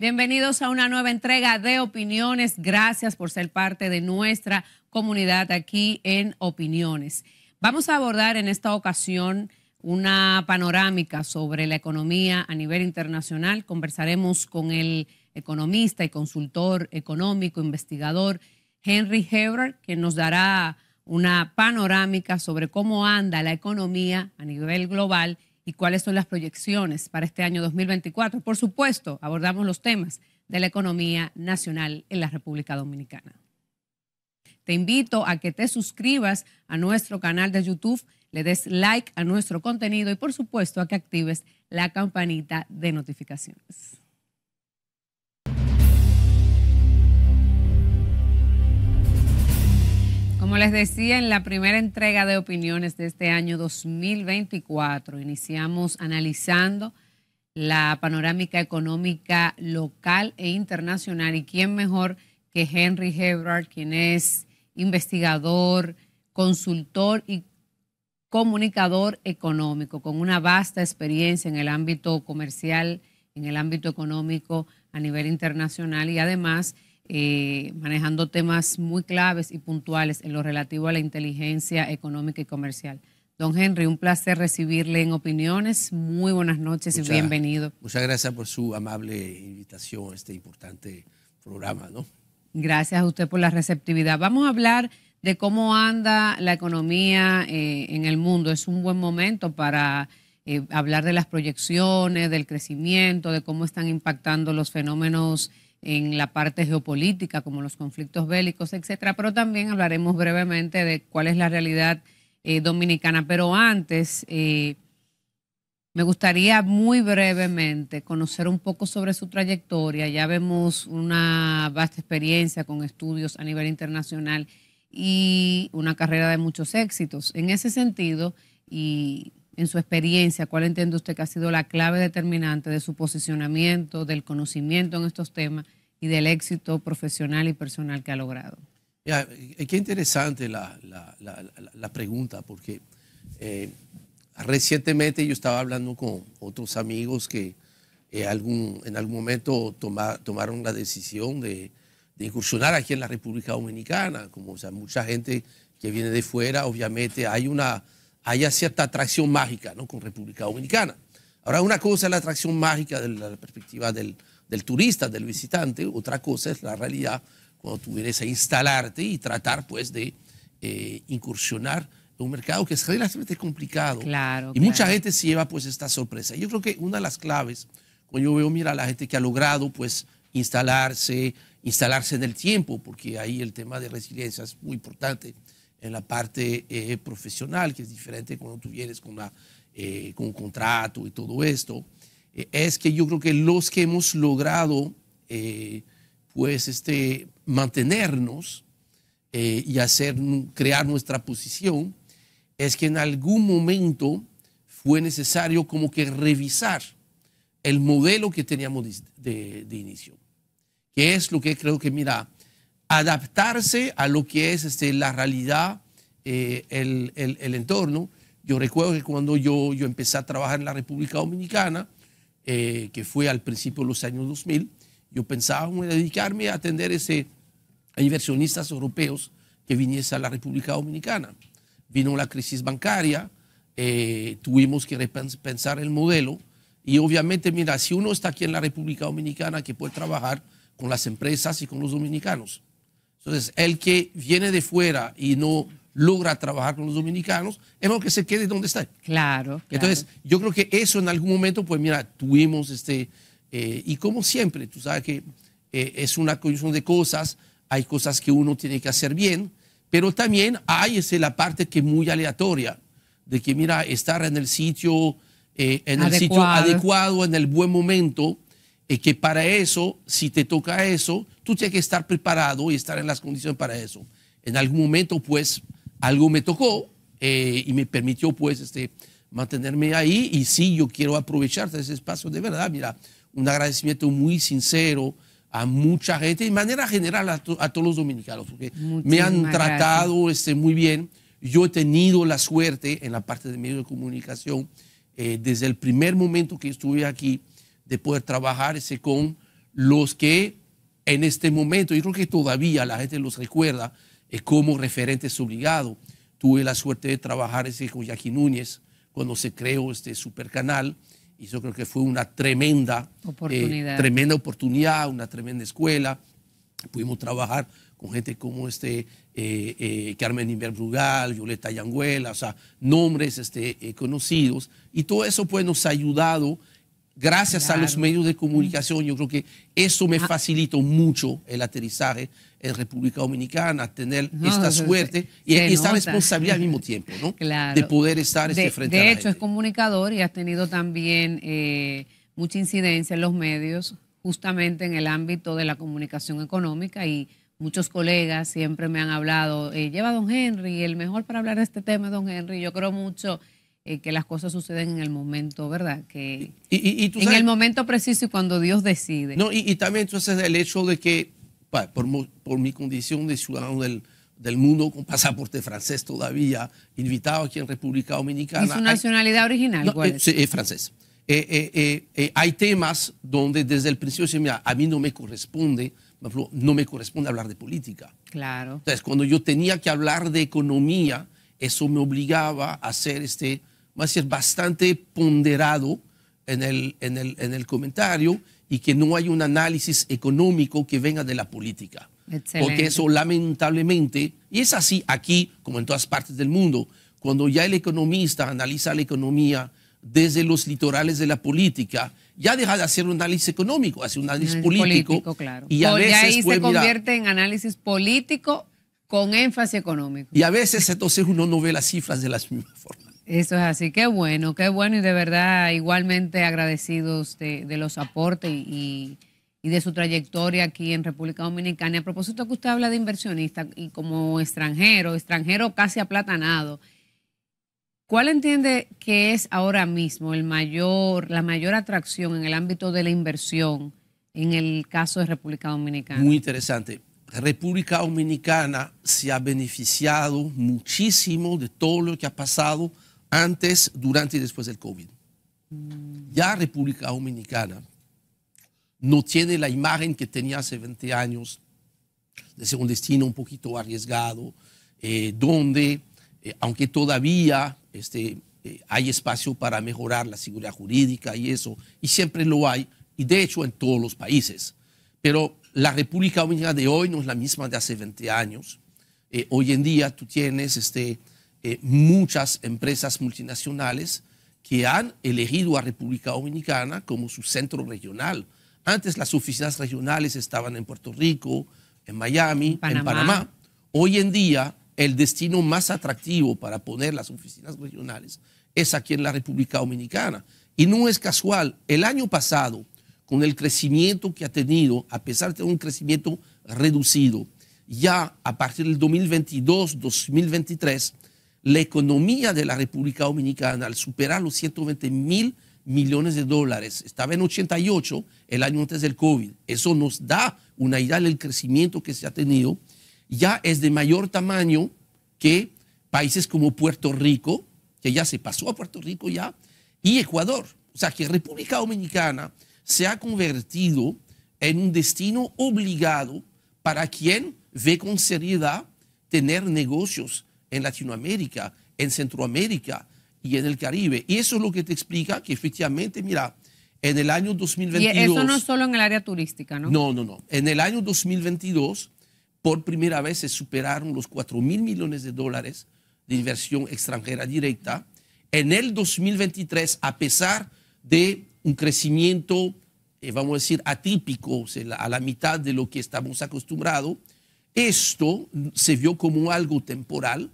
Bienvenidos a una nueva entrega de Opiniones. Gracias por ser parte de nuestra comunidad aquí en Opiniones. Vamos a abordar en esta ocasión una panorámica sobre la economía a nivel internacional. Conversaremos con el economista y consultor económico, investigador Henry Hebert, que nos dará una panorámica sobre cómo anda la economía a nivel global y cuáles son las proyecciones para este año 2024. Por supuesto, abordamos los temas de la economía nacional en la República Dominicana. Te invito a que te suscribas a nuestro canal de YouTube, le des like a nuestro contenido y por supuesto a que actives la campanita de notificaciones. Como les decía en la primera entrega de opiniones de este año 2024, iniciamos analizando la panorámica económica local e internacional y quién mejor que Henry Hebrard, quien es investigador, consultor y comunicador económico, con una vasta experiencia en el ámbito comercial, en el ámbito económico a nivel internacional y además eh, manejando temas muy claves y puntuales en lo relativo a la inteligencia económica y comercial. Don Henry, un placer recibirle en Opiniones. Muy buenas noches y bienvenido. Muchas gracias por su amable invitación a este importante programa, ¿no? Gracias a usted por la receptividad. Vamos a hablar de cómo anda la economía eh, en el mundo. Es un buen momento para eh, hablar de las proyecciones, del crecimiento, de cómo están impactando los fenómenos en la parte geopolítica, como los conflictos bélicos, etcétera, pero también hablaremos brevemente de cuál es la realidad eh, dominicana. Pero antes, eh, me gustaría muy brevemente conocer un poco sobre su trayectoria. Ya vemos una vasta experiencia con estudios a nivel internacional y una carrera de muchos éxitos. En ese sentido, y en su experiencia, ¿cuál entiende usted que ha sido la clave determinante de su posicionamiento, del conocimiento en estos temas y del éxito profesional y personal que ha logrado? Ya, eh, qué interesante la, pregunta, porque eh, recientemente yo estaba hablando con otros amigos que eh, en algún momento tomaron la decisión de, incursionar aquí en la República Dominicana, como sea, mucha gente que viene de fuera, obviamente hay una haya cierta atracción mágica ¿no? con República Dominicana. Ahora, una cosa es la atracción mágica de la perspectiva del, turista, del visitante, otra cosa es la realidad cuando tú vienes a instalarte y tratar pues de eh, incursionar en un mercado que es relativamente complicado. y mucha gente se lleva pues esta sorpresa. Yo creo que una de las claves, cuando yo veo, mira, la gente que ha logrado pues instalarse, instalarse en el tiempo, porque ahí el tema de resiliencia es muy importante en la parte eh, profesional, que es diferente cuando tú vienes con, una, eh, con un contrato y todo esto, eh, es que yo creo que los que hemos logrado pues este, mantenernos y hacer, crear nuestra posición, es que en algún momento fue necesario como que revisar el modelo que teníamos de, de inicio, que es lo que creo que, mira, adaptarse a lo que es este, la realidad, eh, el, entorno. Yo recuerdo que cuando yo, empecé a trabajar en la República Dominicana, eh, que fue al principio de los años 2000, yo pensaba en dedicarme a atender ese, a inversionistas europeos que viniesen a la República Dominicana. Vino la crisis bancaria, eh, tuvimos que repensar el modelo y obviamente, mira, si uno está aquí en la República Dominicana, que puede trabajar con las empresas y con los dominicanos. Entonces, el que viene de fuera y no logra trabajar con los dominicanos, es mejor que se quede donde está. Claro, Entonces, yo creo que eso en algún momento, pues mira, tuvimos este, eh, y como siempre, tú sabes que eh, es una conjunción de cosas, hay cosas que uno tiene que hacer bien, pero también hay este, la parte que es muy aleatoria, de que mira, estar en el sitio, eh, en el sitio adecuado, en el buen momento, que para eso, si te toca eso, tú tienes que estar preparado y estar en las condiciones para eso. En algún momento, pues, algo me tocó eh, y me permitió, pues, este, mantenerme ahí. Y sí, yo quiero aprovechar ese espacio de verdad. Mira, un agradecimiento muy sincero a mucha gente, de manera general a, todos los dominicanos, porque me han tratado este, muy bien. Yo he tenido la suerte en la parte de medios de comunicación, eh, desde el primer momento que estuve aquí, de poder trabajar ese con los que en este momento. Yo creo que todavía la gente los recuerda eh, como referentes obligados. Tuve la suerte de trabajar ese con Jackie Núñez cuando se creó este supercanal. Y yo creo que fue una tremenda oportunidad, eh, tremenda oportunidad una tremenda escuela. Pudimos trabajar con gente como este, eh, Carmen Inverbrugal, Violeta Yanguela, o sea, nombres este, conocidos. Y todo eso pues, nos ha ayudado gracias a los medios de comunicación, yo creo que eso me ah. facilitó mucho el aterrizaje en República Dominicana, tener esta suerte y esta responsabilidad al mismo tiempo, ¿no? Claro. De poder estar este frente de a hecho, es comunicador y has tenido también eh, mucha incidencia en los medios, justamente en el ámbito de la comunicación económica y muchos colegas siempre me han hablado, eh, lleva don Henry, el mejor para hablar de este tema, don Henry, yo creo mucho eh, que las cosas suceden en el momento, ¿verdad? Que y, en el momento preciso y cuando Dios decide. No, y, también entonces el hecho de que, por, mi condición de ciudadano del, mundo con pasaporte francés todavía, invitado aquí en República Dominicana. Es su nacionalidad original? No, eh, es? francés. Eh, hay temas donde desde el principio se mira, a mí no me corresponde no me corresponde hablar de política. Claro. Entonces, cuando yo tenía que hablar de economía, eso me obligaba a hacer este, va a ser bastante ponderado en el, comentario y que no hay un análisis económico que venga de la política. Porque eso lamentablemente, y es así aquí como en todas partes del mundo, cuando ya el economista analiza la economía desde los litorales de la política, ya deja de hacer un análisis económico, hace un análisis, político, Y a ahí se convierte en análisis político con énfasis económico. Y a veces entonces uno no ve las cifras de las mismas forma. Eso es así, qué bueno, qué bueno y de verdad igualmente agradecidos de, los aportes y, de su trayectoria aquí en República Dominicana. A propósito que usted habla de inversionista y como extranjero, extranjero casi aplatanado, ¿cuál entiende que es ahora mismo el mayor, la mayor atracción en el ámbito de la inversión en el caso de República Dominicana? Muy interesante. República Dominicana se ha beneficiado muchísimo de todo lo que ha pasado antes, durante y después del COVID. Ya República Dominicana no tiene la imagen que tenía hace 20 años de ser un destino un poquito arriesgado, eh, donde, eh, aunque todavía este, eh, hay espacio para mejorar la seguridad jurídica y eso, y siempre lo hay, y de hecho en todos los países. Pero la República Dominicana de hoy no es la misma de hace 20 años. hoy en día tú tienes este, eh, muchas empresas multinacionales que han elegido a República Dominicana como su centro regional. Antes las oficinas regionales estaban en Puerto Rico, en Miami, en Panamá. En Panamá. Hoy en día el destino más atractivo para poner las oficinas regionales es aquí en la República Dominicana. Y no es casual, el año pasado, con el crecimiento que ha tenido, a pesar de un crecimiento reducido, ya a partir del 2022-2023, la economía de la República Dominicana, al superar los 120 mil millones de dólares, estaba en 88 el año antes del COVID. Eso nos da una idea del crecimiento que se ha tenido. Ya es de mayor tamaño que países como Puerto Rico, que ya se pasó a Puerto Rico ya, y Ecuador. O sea que República Dominicana se ha convertido en un destino obligado para quien ve con seriedad tener negocios en Latinoamérica, en Centroamérica y en el Caribe. Y eso es lo que te explica que efectivamente, mira, en el año 2022... Y eso no solo en el área turística, ¿no? No, no, no. En el año 2022, por primera vez se superaron los 4 mil millones de dólares de inversión extranjera directa. En el 2023, a pesar de un crecimiento, eh, vamos a decir, atípico, a la mitad de lo que estamos acostumbrados, esto se vio como algo temporal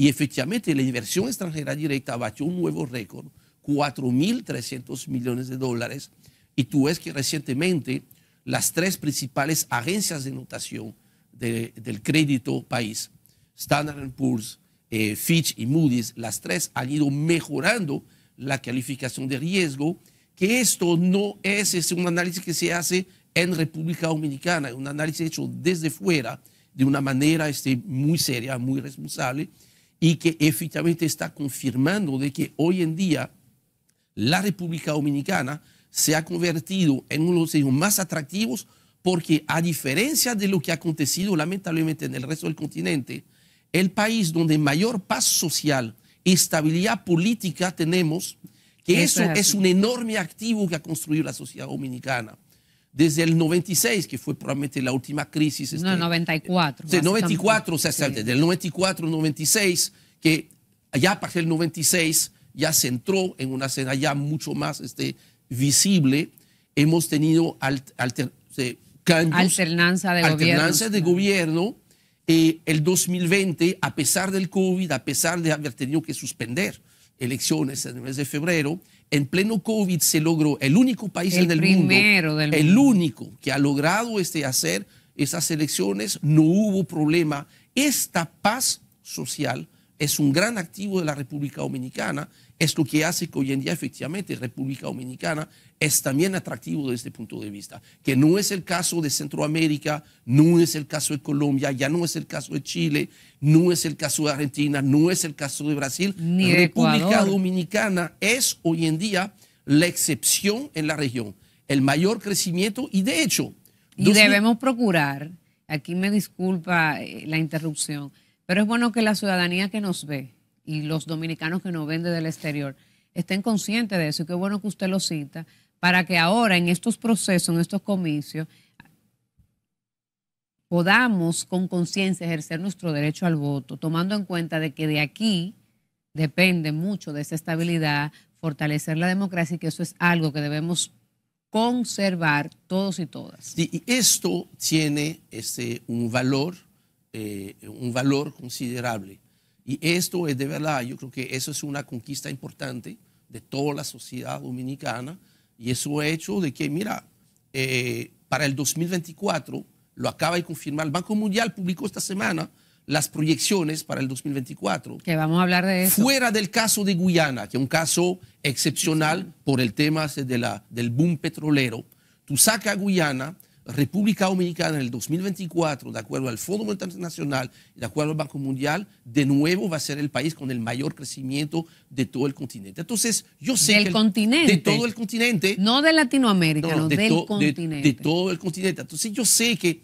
y efectivamente la inversión extranjera directa batió un nuevo récord, 4.300 millones de dólares. Y tú ves que recientemente las tres principales agencias de notación del crédito país, Standard Poor's, eh, Fitch y Moody's, las tres han ido mejorando la calificación de riesgo, que esto no es, un análisis que se hace en República Dominicana, es un análisis hecho desde fuera de una manera este, muy seria, muy responsable y que efectivamente está confirmando de que hoy en día la República Dominicana se ha convertido en uno de los más atractivos porque a diferencia de lo que ha acontecido lamentablemente en el resto del continente, el país donde mayor paz social, y estabilidad política tenemos, que eso, es un enorme activo que ha construido la sociedad dominicana desde el 96, que fue probablemente la última crisis. no, 94. el 94, sea, desde del 94 al 96, que ya a partir del 96 ya se entró en una escena ya mucho más este, visible. Hemos tenido este, alternanza de alternanza de gobierno. Eh, el 2020, a pesar del COVID, a pesar de haber tenido que suspender elecciones en el mes de febrero, en pleno COVID se logró, el único país en el mundo, el único que ha logrado este hacer esas elecciones, no hubo problema. Esta paz social es un gran activo de la República Dominicana es lo que hace que hoy en día efectivamente República Dominicana es también atractivo desde este punto de vista, que no es el caso de Centroamérica, no es el caso de Colombia, ya no es el caso de Chile, no es el caso de Argentina, no es el caso de Brasil. Ni República Dominicana es hoy en día la excepción en la región, el mayor crecimiento y de hecho... Y debemos procurar, aquí me disculpa eh, la interrupción, pero es bueno que la ciudadanía que nos ve, y los dominicanos que nos ven del exterior estén conscientes de eso y qué bueno que usted lo cita, para que ahora en estos procesos, en estos comicios, podamos con conciencia ejercer nuestro derecho al voto, tomando en cuenta de que de aquí depende mucho de esa estabilidad, fortalecer la democracia y que eso es algo que debemos conservar todos y todas. y esto tiene este, un valor, eh, un valor considerable y esto es de verdad, yo creo que eso es una conquista importante de toda la sociedad dominicana y eso ha hecho de que, mira, eh, para el 2024, lo acaba de confirmar, el Banco Mundial publicó esta semana las proyecciones para el 2024. Que vamos a hablar de eso. Fuera del caso de Guyana, que es un caso excepcional por el tema del boom petrolero, tú sacas a Guyana República Dominicana en el 2024, de acuerdo al Fondo Monetario Internacional de acuerdo al Banco Mundial, de nuevo va a ser el país con el mayor crecimiento de todo el continente. Entonces, yo sé el, continente, de todo el continente, no de Latinoamérica, no, de del continente, de, todo el continente. Entonces, yo sé que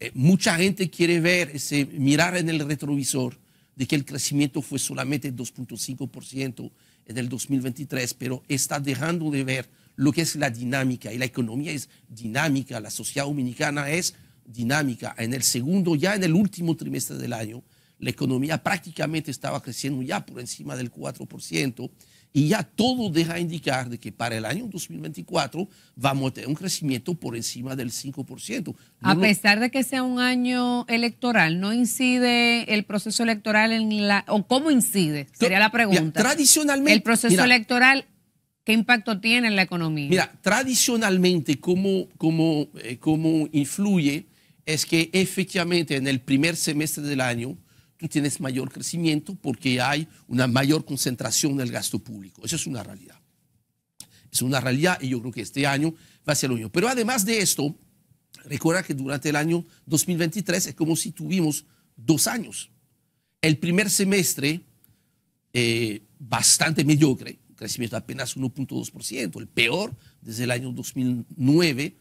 eh, mucha gente quiere ver ese mirar en el retrovisor de que el crecimiento fue solamente 2.5% en el 2023, pero está dejando de ver lo que es la dinámica. Y la economía es dinámica, la sociedad dominicana es dinámica. En el segundo, ya en el último trimestre del año, la economía prácticamente estaba creciendo ya por encima del 4%. Y ya todo deja indicar de que para el año 2024 vamos a tener un crecimiento por encima del 5%. a pesar de que sea un año electoral, ¿no incide el proceso electoral en la... o cómo incide? Sería la pregunta. tradicionalmente... El proceso electoral ¿Qué impacto tiene en la economía? Mira, tradicionalmente, como eh, influye es que efectivamente en el primer semestre del año tú tienes mayor crecimiento porque hay una mayor concentración del gasto público. Esa es una realidad. Es una realidad y yo creo que este año va a ser lo mismo. Pero además de esto, recuerda que durante el año 2023 es como si tuvimos dos años. El primer semestre, eh, bastante mediocre, crecimiento de apenas 1.2%, el peor desde el año 2009,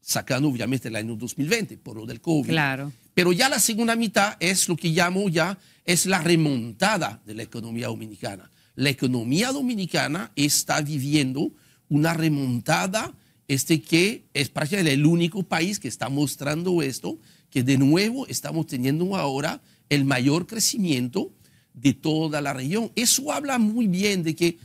sacando obviamente el año 2020 por lo del COVID. Claro. Pero ya la segunda mitad es lo que llamo ya, es la remontada de la economía dominicana. La economía dominicana está viviendo una remontada este que es prácticamente el único país que está mostrando esto, que de nuevo estamos teniendo ahora el mayor crecimiento de toda la región. Eso habla muy bien de que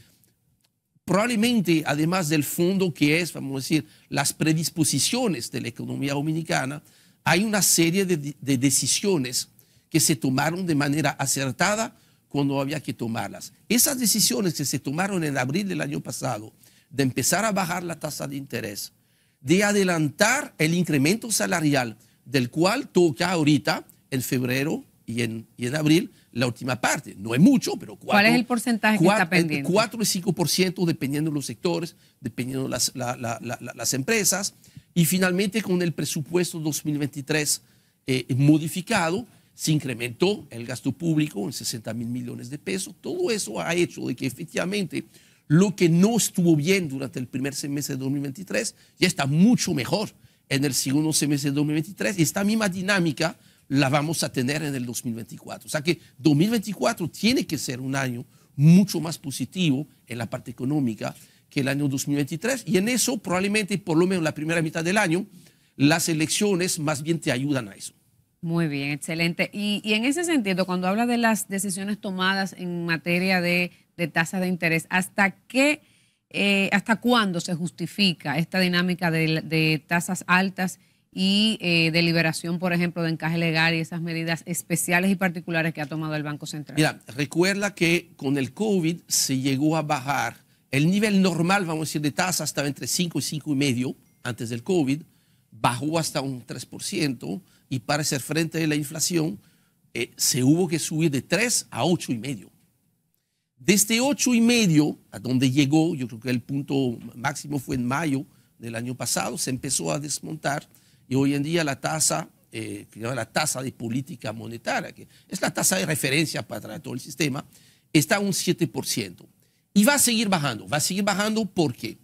probablemente además del fondo que es, vamos a decir, las predisposiciones de la economía dominicana, hay una serie de, decisiones que se tomaron de manera acertada cuando había que tomarlas. Esas decisiones que se tomaron en abril del año pasado, de empezar a bajar la tasa de interés, de adelantar el incremento salarial, del cual toca ahorita, en febrero, y en, abril la última parte. No es mucho, pero ¿Cuál es el porcentaje cuatro, que está pendiente? 4 y 5% dependiendo de los sectores, dependiendo de las, las empresas. Y finalmente, con el presupuesto 2023 eh, modificado, se incrementó el gasto público en 60 mil millones de pesos. Todo eso ha hecho de que efectivamente lo que no estuvo bien durante el primer semestre de 2023 ya está mucho mejor en el segundo semestre de 2023 y esta misma dinámica la vamos a tener en el 2024. O sea que 2024 tiene que ser un año mucho más positivo en la parte económica que el año 2023 y en eso probablemente por lo menos la primera mitad del año las elecciones más bien te ayudan a eso. Muy bien, excelente. Y, en ese sentido, cuando habla de las decisiones tomadas en materia de, tasas de interés, ¿hasta qué, eh, hasta cuándo se justifica esta dinámica de tasas altas? y eh, de liberación, por ejemplo, de encaje legal y esas medidas especiales y particulares que ha tomado el Banco Central. Mira, recuerda que con el COVID se llegó a bajar el nivel normal, vamos a decir, de tasa estaba entre 5 y 5 y medio antes del COVID, bajó hasta un 3% y para hacer frente a la inflación eh, se hubo que subir de 3 a 8 y medio. Desde 8 este y medio, a donde llegó, yo creo que el punto máximo fue en mayo del año pasado, se empezó a desmontar y hoy en día la tasa, eh, la tasa de política monetaria, que es la tasa de referencia para todo el sistema, está a un 7%. Y va a seguir bajando. Va a seguir bajando porque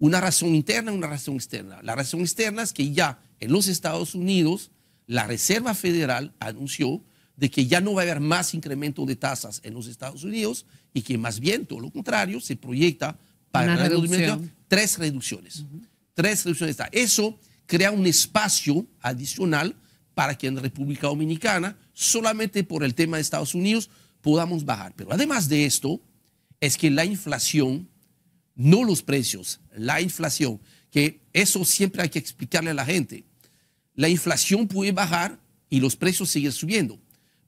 una razón interna y una razón externa. La razón externa es que ya en los Estados Unidos la Reserva Federal anunció de que ya no va a haber más incremento de tasas en los Estados Unidos y que más bien, todo lo contrario, se proyecta para una reducción. tres reducciones. Tres reducciones. Eso crea un espacio adicional para que en República Dominicana, solamente por el tema de Estados Unidos, podamos bajar. Pero además de esto, es que la inflación, no los precios, la inflación, que eso siempre hay que explicarle a la gente, la inflación puede bajar y los precios siguen subiendo,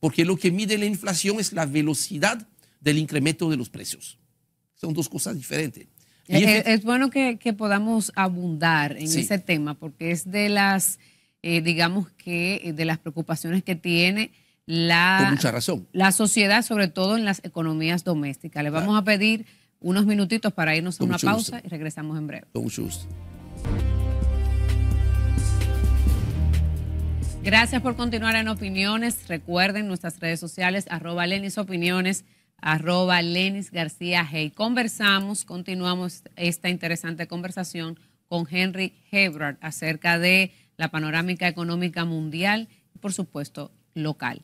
porque lo que mide la inflación es la velocidad del incremento de los precios. Son dos cosas diferentes. Eh, eh, es, bueno que, podamos abundar en ese tema porque es de las, eh, digamos que, de las preocupaciones que tiene la, razón. la sociedad, sobre todo en las economías domésticas. Le vamos a pedir unos minutitos para irnos a una pausa y regresamos en breve. Con Gracias por continuar en Opiniones. Recuerden nuestras redes sociales, arroba Lenis Opiniones arroba Lenis García Hey. Conversamos, continuamos esta interesante conversación con Henry Hebrard acerca de la panorámica económica mundial y, por supuesto, local.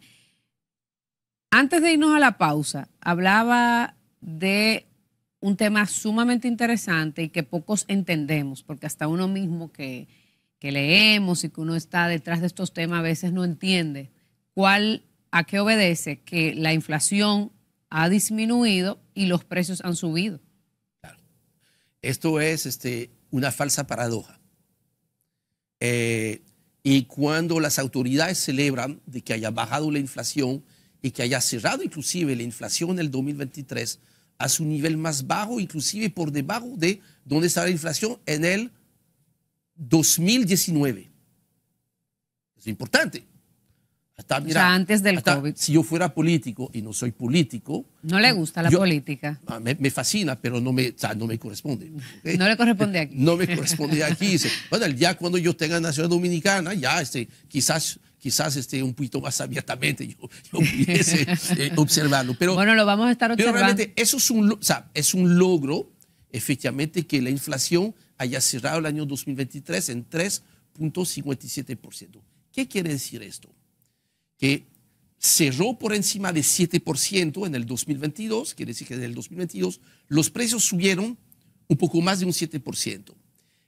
Antes de irnos a la pausa, hablaba de un tema sumamente interesante y que pocos entendemos, porque hasta uno mismo que, que leemos y que uno está detrás de estos temas a veces no entiende cuál, a qué obedece que la inflación ha disminuido y los precios han subido. Esto es este, una falsa paradoja. Eh, y cuando las autoridades celebran de que haya bajado la inflación y que haya cerrado inclusive la inflación en el 2023 a su nivel más bajo, inclusive por debajo de donde estaba la inflación en el 2019. Es importante. Hasta, antes del COVID. Si yo fuera político y no soy político. No le gusta la política. Ah, me, fascina, pero no me, no me corresponde. No le corresponde aquí. No me corresponde aquí. bueno, ya cuando yo tenga nación dominicana, ya este, quizás quizás esté un poquito más abiertamente yo, eh, bueno, lo vamos a estar observando. Pero realmente eso es un, es un logro, efectivamente, que la inflación haya cerrado el año 2023 en 3.57%. ¿Qué quiere decir esto? que cerró por encima de 7% en el 2022, quiere decir que en el 2022 los precios subieron un poco más de un 7%.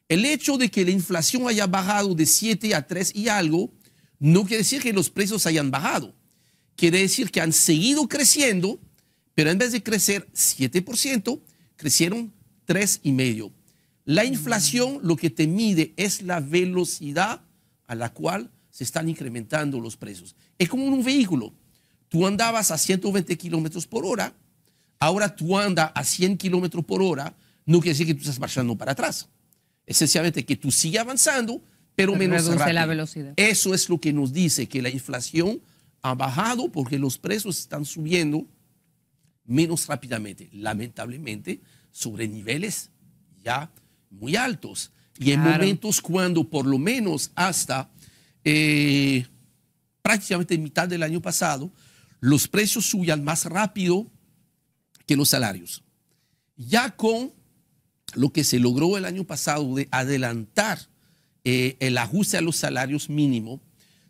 El hecho de que la inflación haya bajado de 7 a 3 y algo, no quiere decir que los precios hayan bajado. Quiere decir que han seguido creciendo, pero en vez de crecer 7%, crecieron 3,5%. La inflación lo que te mide es la velocidad a la cual se están incrementando los precios. Es como un vehículo. Tú andabas a 120 kilómetros por hora, ahora tú andas a 100 kilómetros por hora, no quiere decir que tú estás marchando para atrás. Esencialmente que tú sigues avanzando, pero, menos rápido. la velocidad. Eso es lo que nos dice que la inflación ha bajado porque los precios están subiendo menos rápidamente, lamentablemente, sobre niveles ya muy altos. Y en momentos cuando por lo menos hasta eh, prácticamente en mitad del año pasado, los precios subían más rápido que los salarios. Ya con lo que se logró el año pasado de adelantar eh, el ajuste a los salarios mínimos,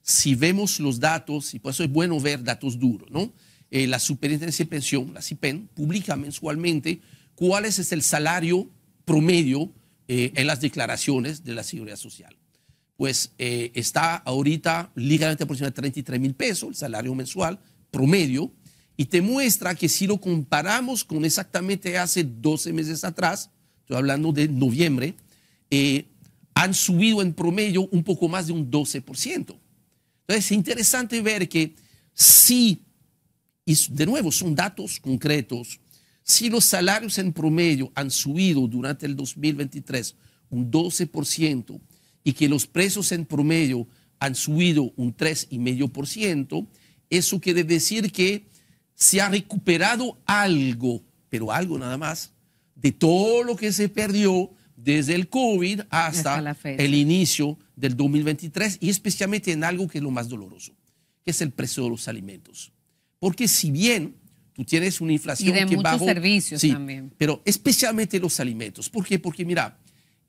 si vemos los datos, y por eso es bueno ver datos duros, ¿no? Eh, la Superintendencia de Pensión, la CIPEN, publica mensualmente cuál es el salario promedio en las declaraciones de la Seguridad Social pues eh, está ahorita ligeramente aproximadamente 33 mil pesos, el salario mensual promedio, y te muestra que si lo comparamos con exactamente hace 12 meses atrás, estoy hablando de noviembre, eh, han subido en promedio un poco más de un 12%. Entonces es interesante ver que si, y de nuevo son datos concretos, si los salarios en promedio han subido durante el 2023 un 12%, y que los precios en promedio han subido un 3,5%, eso quiere decir que se ha recuperado algo, pero algo nada más, de todo lo que se perdió desde el COVID hasta, el inicio del 2023 y especialmente en algo que es lo más doloroso, que es el precio de los alimentos. Porque si bien tú tienes una inflación de que muchos servicios Pero especialmente los alimentos. ¿Por qué? Porque mira,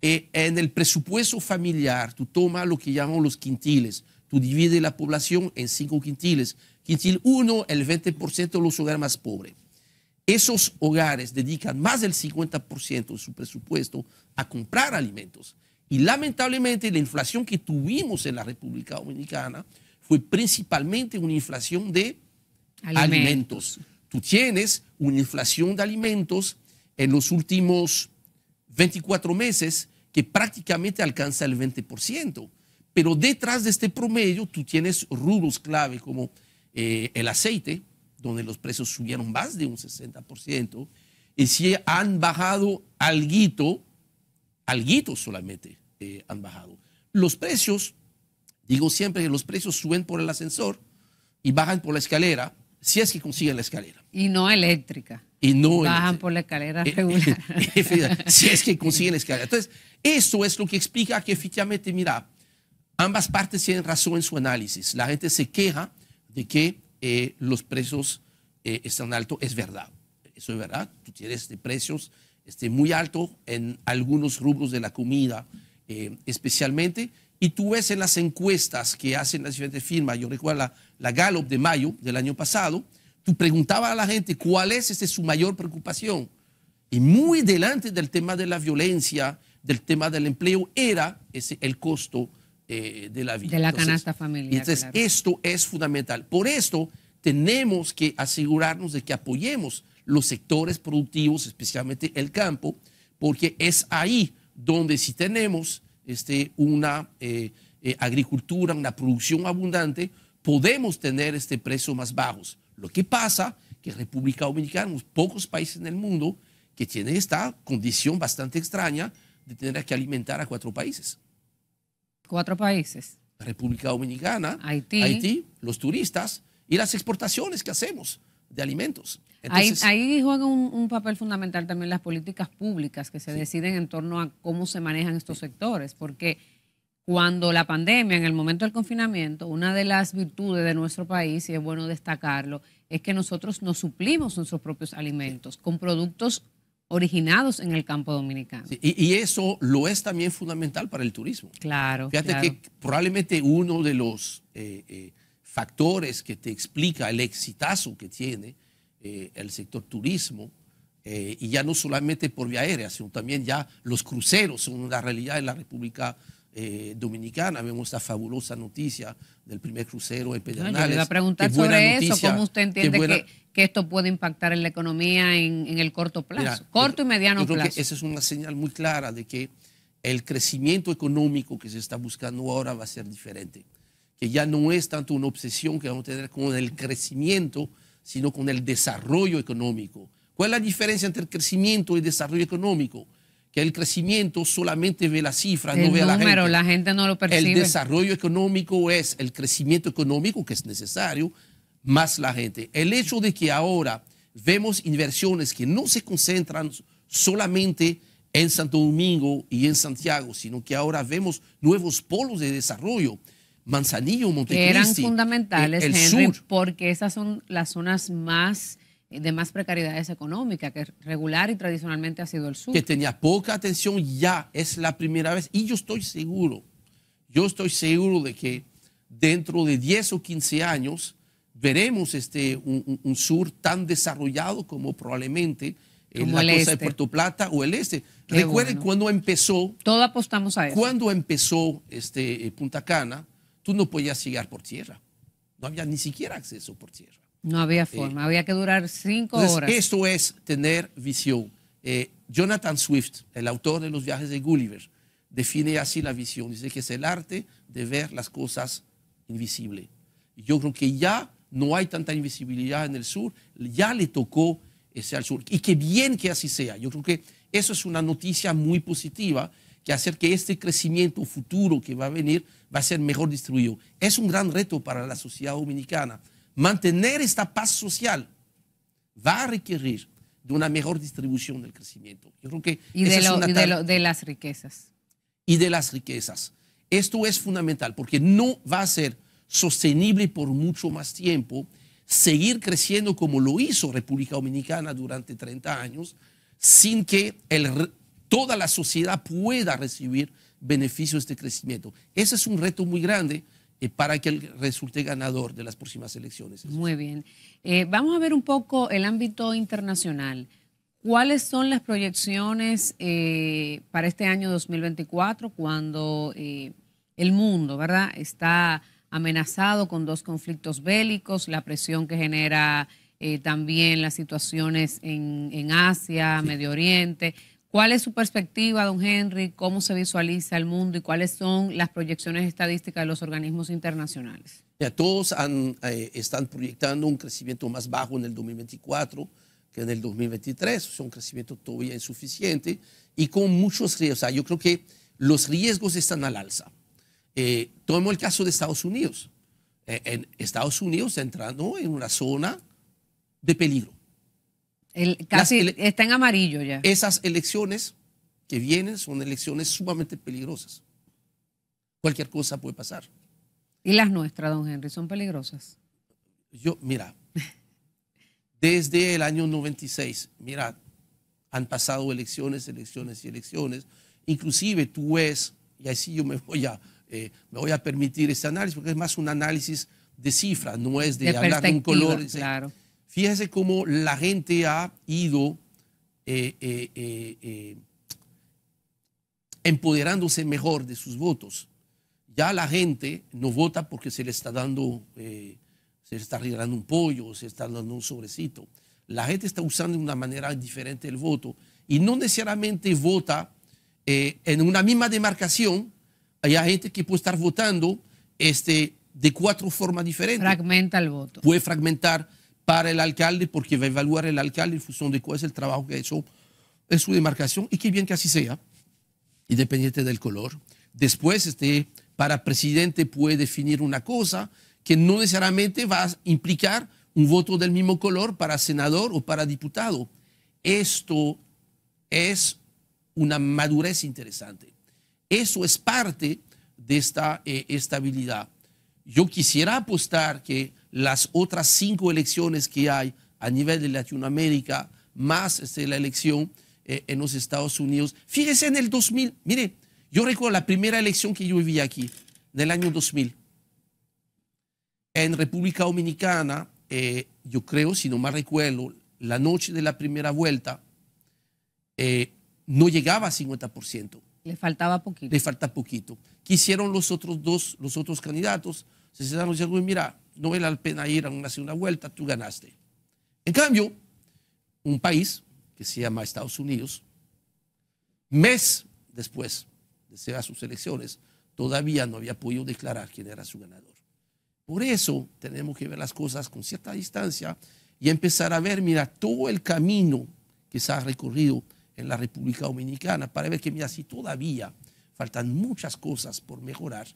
eh, en el presupuesto familiar, tú tomas lo que llaman los quintiles, tú divides la población en cinco quintiles. Quintil 1, el 20% de los hogares más pobres. Esos hogares dedican más del 50% de su presupuesto a comprar alimentos. Y lamentablemente la inflación que tuvimos en la República Dominicana fue principalmente una inflación de alimentos. Tú tienes una inflación de alimentos en los últimos 24 meses, que prácticamente alcanza el 20%. Pero detrás de este promedio tú tienes rubros clave como eh, el aceite, donde los precios subieron más de un 60%, y si han bajado alguito, alguito solamente eh, han bajado. Los precios, digo siempre que los precios suben por el ascensor y bajan por la escalera, si es que consiguen la escalera. Y no eléctrica. Y no Bajan por la escalera regular. si es que consiguen la escalera. Entonces, eso es lo que explica que efectivamente, mira, ambas partes tienen razón en su análisis. La gente se queja de que eh, los precios eh, están altos. Es verdad. Eso es verdad. Tú tienes de precios este, muy altos en algunos rubros de la comida, eh, especialmente y tú ves en las encuestas que hacen las diferentes firmas, yo recuerdo la, Gallup de mayo del año pasado, tú preguntabas a la gente cuál es este, su mayor preocupación. Y muy delante del tema de la violencia, del tema del empleo, era ese, el costo eh, de la vida. De la canasta familiar. Entonces, esto es fundamental. Por esto, tenemos que asegurarnos de que apoyemos los sectores productivos, especialmente el campo, porque es ahí donde si tenemos este, una eh, eh, agricultura, una producción abundante, podemos tener este precio más bajos. Lo que pasa que República Dominicana, unos pocos países en el mundo que tiene esta condición bastante extraña de tener que alimentar a cuatro países. Cuatro países. República Dominicana, Haití los turistas y las exportaciones que hacemos de alimentos ahí, juega un, papel fundamental también las políticas públicas que se deciden en torno a cómo se manejan estos sectores, porque cuando la pandemia, en el momento del confinamiento, una de las virtudes de nuestro país, y es bueno destacarlo, es que nosotros nos suplimos nuestros propios alimentos con productos originados en el campo dominicano. y, eso lo es también fundamental para el turismo. Claro. Fíjate que probablemente uno de los eh, eh, factores que te explica el exitazo que tiene eh, el sector turismo, eh, y ya no solamente por vía aérea, sino también ya los cruceros son una realidad en la República eh, Dominicana. Vemos esta fabulosa noticia del primer crucero en Pedernales. yo iba a preguntar sobre eso, cómo usted entiende que, esto puede impactar en la economía en, el corto plazo, corto y mediano plazo. esa es una señal muy clara de que el crecimiento económico que se está buscando ahora va a ser diferente que ya no es tanto una obsesión que vamos a tener con el crecimiento sino con el desarrollo económico. ¿Cuál es la diferencia entre el crecimiento y el desarrollo económico? Que el crecimiento solamente ve las cifras, no ve a la gente. la gente no lo percibe. El desarrollo económico es el crecimiento económico que es necesario, más la gente. El hecho de que ahora vemos inversiones que no se concentran solamente en Santo Domingo y en Santiago, sino que ahora vemos nuevos polos de desarrollo Manzanillo, Montecristi. Eran fundamentales, eh, el, el sur. porque esas son las zonas más de más precariedades económicas, que regular y tradicionalmente ha sido el sur. Que tenía poca atención, ya es la primera vez. Y yo estoy seguro, yo estoy seguro de que dentro de 10 o 15 años veremos este, un, sur tan desarrollado como probablemente en eh, la costa de este. Puerto Plata o el este. Recuerden cuando empezó. Todo apostamos a eso. Cuando empezó este, Punta Cana tú no podías llegar por tierra. No había ni siquiera acceso por tierra. No había eh, forma, había que durar cinco horas. Esto es tener visión. Eh, Jonathan Swift, el autor de los viajes de Gulliver, define así la visión. Dice que es el arte de ver las cosas invisibles. Yo creo que ya no hay tanta invisibilidad en el sur, ya le tocó ese al sur. Y que bien que así sea. Yo creo que eso es una noticia muy positiva que hacer que este crecimiento futuro que va a venir va a ser mejor distribuido. Es un gran reto para la sociedad dominicana. Mantener esta paz social va a requerir de una mejor distribución del crecimiento. y, de, las riquezas. Y de las riquezas. Esto es fundamental porque no va a ser sostenible por mucho más tiempo seguir creciendo como lo hizo República Dominicana durante 30 años sin que toda la sociedad pueda recibir beneficio de este crecimiento. Ese es un reto muy grande eh, para que él resulte ganador de las próximas elecciones. Muy bien. Eh, vamos a ver un poco el ámbito internacional. ¿Cuáles son las proyecciones eh, para este año 2024 cuando el mundo, ¿verdad?, está amenazado con dos conflictos bélicos, la presión que genera también las situaciones en, Asia, Medio Oriente. ¿Cuál es su perspectiva, don Henry? ¿Cómo se visualiza el mundo y cuáles son las proyecciones estadísticas de los organismos internacionales? todos eh, están proyectando un crecimiento más bajo en el 2024 que en el 2023, Es un crecimiento todavía insuficiente y con muchos riesgos. yo creo que los riesgos están al alza. Eh, tomemos el caso de Estados Unidos. Eh, en Estados Unidos entrando en una zona de peligro casi está en amarillo ya. Esas elecciones que vienen son elecciones sumamente peligrosas. Cualquier cosa puede pasar. ¿Y las nuestras, don Henry, son peligrosas? Yo, mira, desde el año 96, mira, han pasado elecciones, elecciones y elecciones. Inclusive tú ves, y así yo me voy a, eh, me voy a permitir este análisis, porque es más un análisis de cifras, no es de, de hablar en color. Claro. Fíjese cómo la gente ha ido eh, eh, eh, empoderándose mejor de sus votos. Ya la gente no vota porque se le está dando, se le está regalando un pollo, se le está dando un sobrecito. La gente está usando de una manera diferente el voto y no necesariamente vota en una misma demarcación. Hay gente que puede estar votando este, de cuatro formas diferentes. Fragmenta el voto. Puede fragmentar para el alcalde porque va a evaluar el alcalde en función de cuál es el trabajo que ha hecho en su demarcación y qué bien que así sea, independiente del color. Después, este, para presidente puede definir una cosa que no necesariamente va a implicar un voto del mismo color para senador o para diputado. Esto es una madurez interesante. Eso es parte de esta eh, estabilidad. Yo quisiera apostar que las otras cinco elecciones que hay a nivel de Latinoamérica, más este, la elección eh, en los Estados Unidos. Fíjese en el 2000, mire, yo recuerdo la primera elección que yo viví aquí, del año 2000. En República Dominicana, eh, yo creo, si no más recuerdo, la noche de la primera vuelta, eh, no llegaba a 50%. Le faltaba poquito. Le falta poquito. quisieron los otros dos, los otros candidatos? Se sentaron y no la pena ir a una vuelta, tú ganaste. En cambio, un país que se llama Estados Unidos, mes después de ser sus elecciones, todavía no había podido declarar quién era su ganador. Por eso tenemos que ver las cosas con cierta distancia y empezar a ver, mira, todo el camino que se ha recorrido en la República Dominicana para ver que, mira, si todavía faltan muchas cosas por mejorar,